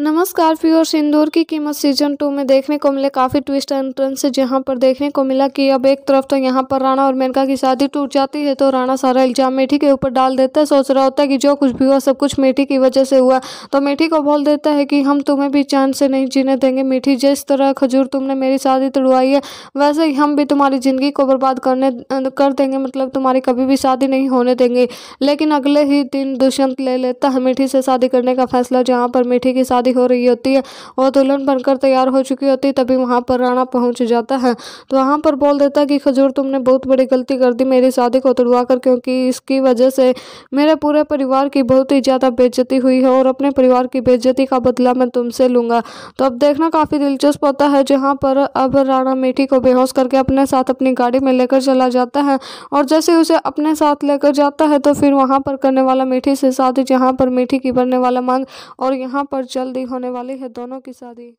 नमस्कार प्योर सिंदूर की कीमत सीजन टू में देखने को मिले काफ़ी ट्विस्ट एंट्रेंस जहां पर देखने को मिला कि अब एक तरफ तो यहां पर राणा और मेनका की शादी टूट जाती है तो राणा सारा इल्जाम मेठी के ऊपर डाल देता है सोच रहा होता है कि जो कुछ भी हुआ सब कुछ मेठी की वजह से हुआ तो मेठी को बोल देता है कि हम तुम्हें भी चैन से नहीं जीने देंगे मीठी जिस तरह खजूर तुमने मेरी शादी तुड़वाई है वैसे ही हम भी तुम्हारी ज़िंदगी को बर्बाद करने कर देंगे मतलब तुम्हारी कभी भी शादी नहीं होने देंगे लेकिन अगले ही दिन दुष्यंत ले लेता है मेठी से शादी करने का फैसला जहाँ पर मीठी की शादी शादी हो रही होती है और दुल्हन बनकर तैयार हो चुकी होती है तभी वहाँ पर राणा पहुँच जाता है तो वहाँ पर बोल देता है कि खजूर तुमने बहुत बड़ी गलती कर दी मेरी शादी को तुड़वा कर क्योंकि इसकी वजह से मेरे पूरे परिवार की बहुत ही ज़्यादा बेज्जती हुई है और अपने परिवार की बेज्जती का बदला मैं तुमसे लूँगा तो अब देखना काफ़ी दिलचस्प होता है जहाँ पर अब राणा मीठी को बेहोश करके अपने साथ अपनी गाड़ी में लेकर चला जाता है और जैसे उसे अपने साथ लेकर जाता है तो फिर वहाँ पर करने वाला मीठी से साथ जहाँ पर मीठी की बनने वाला मांग और यहाँ पर चल जल्दी होने वाली है दोनों की शादी